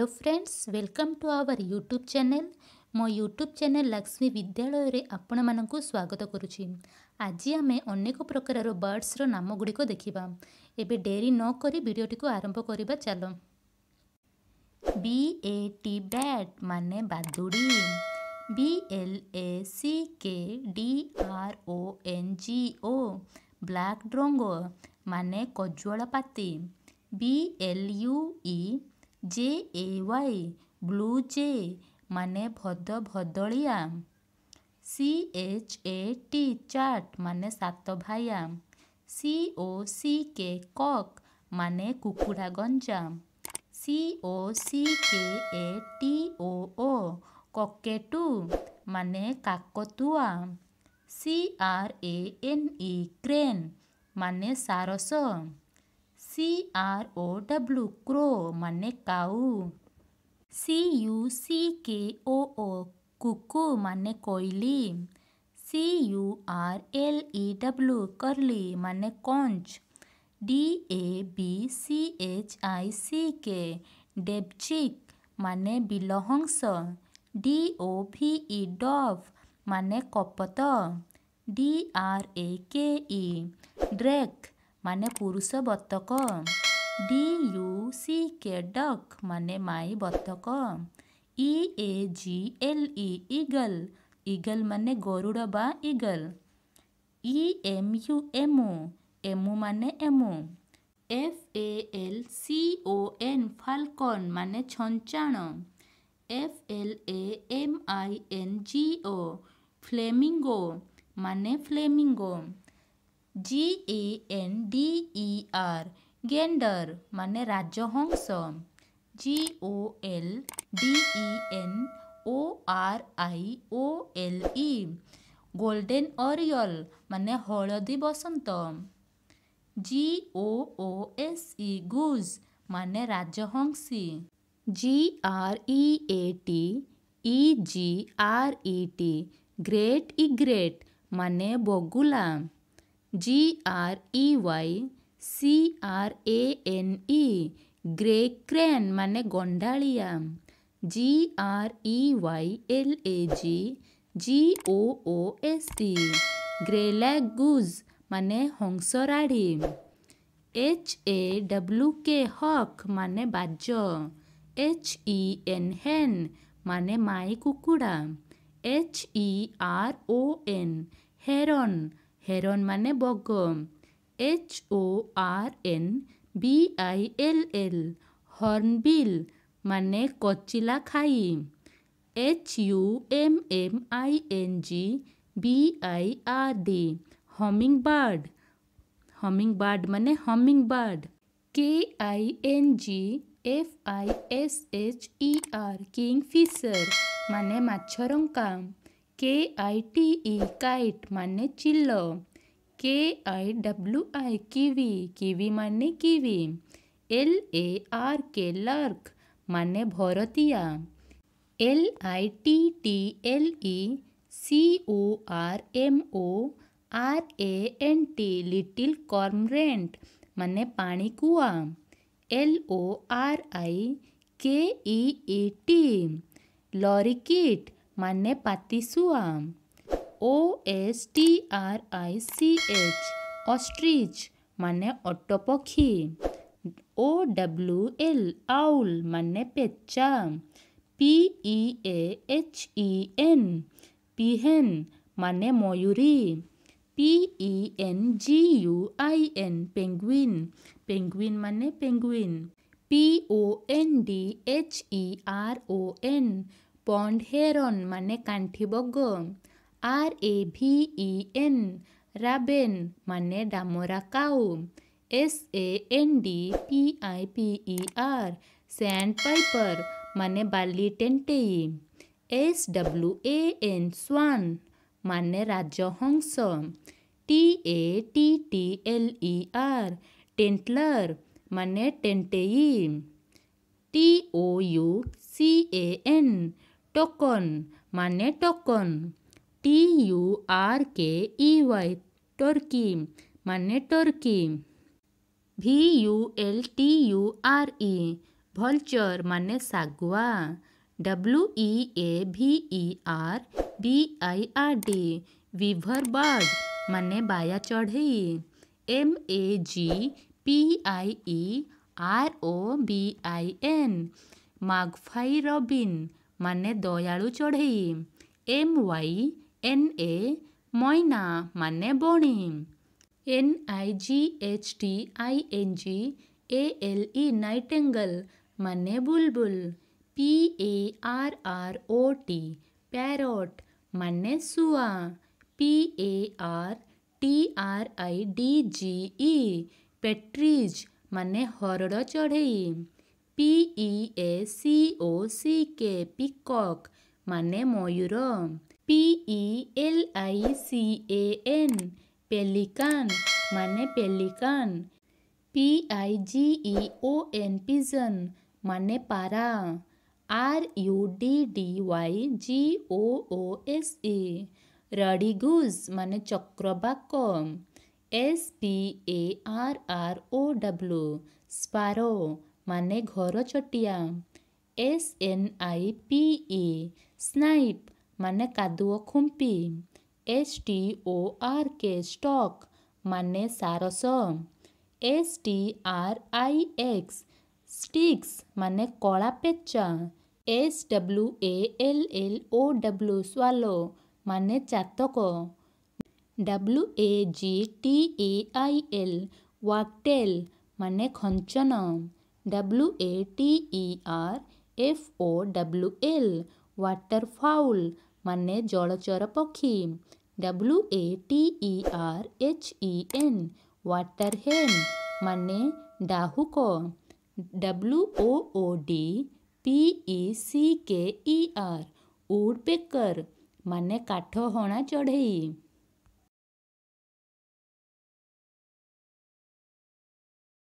hello friends welcome to our YouTube channel ମୋ YouTube channel Lakshmi ବିଦ୍ୟାଳୟରେ ଆପଣମାନଙ୍କୁ ସ୍ୱାଗତ କରୁଛି ଆଜି ଆମେ ଅନେକ ପ୍ରକାରର ବାର୍ଡ଼ସ୍ର ନାମଗୁଡ଼ିକ ଦେଖିବା ଏବେ ଡେରି ନ କରି ଭିଡ଼ିଓଟିକୁ ଆରମ୍ଭ କରିବା ଚାଲ ବି ଏ ଟି ବ୍ୟାଟ୍ ମାନେ ବାଦୁଡ଼ି B L A C K D R O N G O black drongo ମାନେ କଜୁଆଳ ପାତି B L U E J A Y blue jay ମାନେ ଭଦ ଭଦଳିଆ C H A T chat ମାନେ ସାତ ଭାୟା C O C K cock ମାନେ କୁକୁଡ଼ା ଗଞ୍ଜା ସି ଓ ସି କେ ଏ ଟି ଓ ଓ କକେଟୁ ମାନେ କାକତୁଆ C R A N E crane ମାନେ ସାରସ C R O W crow मने काऊ सी यू सी के ओ ओ कुकु मने कोयली C U R L E W curlew मने कंच D A B C H I C K dabchick मने बिलहंस डी ओ भी ই ডভ मने कपत डी आर ए के ই ड्रेक ମାନେ ପୁରୁଷ ବତକ D U C K duck ମାନେ ମାଇ ବତକ E A G L E eagle eagle ମାନେ ଗରୁଡ଼ ବା eagle E M U emu emu ମାନେ emu F A L C O N falcon ମାନେ ଛଞ୍ଚାଣ F L A M I N G O flamingo ମାନେ flamingo G A N D E R gander मान राजहंस G O L D N O R I O L इ golden oriole मान हलदी बसंत जी O O S E गुज मान राजहंसी जी R इ A T E G R E T egret egret मान बगुला G R E Y C R A N E grey crane मान गंडाया G R E Y L A G G O O S E grey मान माने हंसराड़ी H A W के हक मान बाज एच ई एन हेन मान माई कुकुड़ा H E R O N heron heron ମାନେ ବଗ H O R N B I L L hornbill ମାନେ କଚିଲା ଖାଇ H U M M I N G B I R D hummingbird hummingbird ମାନେ hummingbird K I N G F I S H E R kingfisher মানে মাছরঙ্কা के I T E kite माने चिल्लो K I W I kiwi kiwi माने kiwi L A R K lark माने भरतिया L I T T L E C O R M O R A N T little cormorant माने पानी कुआ L O R आई के ई ई T lorikeet माने पातीसुआम O S T R I C H ostrich माने अटपक्षी ओ डब्ल्यू एल आउल माने पेचा P E A H E N peahen माने मयूरी P E N G U I N penguin penguin माने penguin P O N D H E R O N pond heron মানে কাণ্ঠিবগ R A V E N raven মানে ডামরা কাউ S A N D P I P E R sandpiper মানে বালি টেন্টেই S W A N swan মানে রাজহংস টি এ টি টি এল ই আর টেন্টলার মানে টেন্টেই T O U C A N toucan माने toucan T U R K E Y turkey माने turkey V U L T U R E e, vulture माने सागुआ W e e A V R B I R D weaver bird माने बाया चढ़ई M A G P I E R O B I N magpie robin मान दयालु चढ़ई M Y N A मईना मान बणी एन आई जि H T I N G A L E nightingale माने बुलबुल P A R R O T parrot माने सुआ P A R T R I D G E partridge माने हरड़ चढ़ई P A C O C K peacock मान मयूर P L I C A N pelican मान pelican P I G O N pigeon मान पारा R U D D Y G O O S A ruddy goose मान चक्रवाक S P A R R O W sparrow माने घर चटिया S N I P A snipe माने कादुओ खुंपी S T O R K stork माने सारस S T R I X strix माने कला पेचा S W A L L O W swallow माने चातक डब्ल्यू ए जि T A I L wagtail माने खंचन W A T E R F O W L waterfowl मान जलचर पक्षी W A T E R H E N water hen मान डाहुक W O O D P E C K E are उड picker मान काठ हणा चढ़ई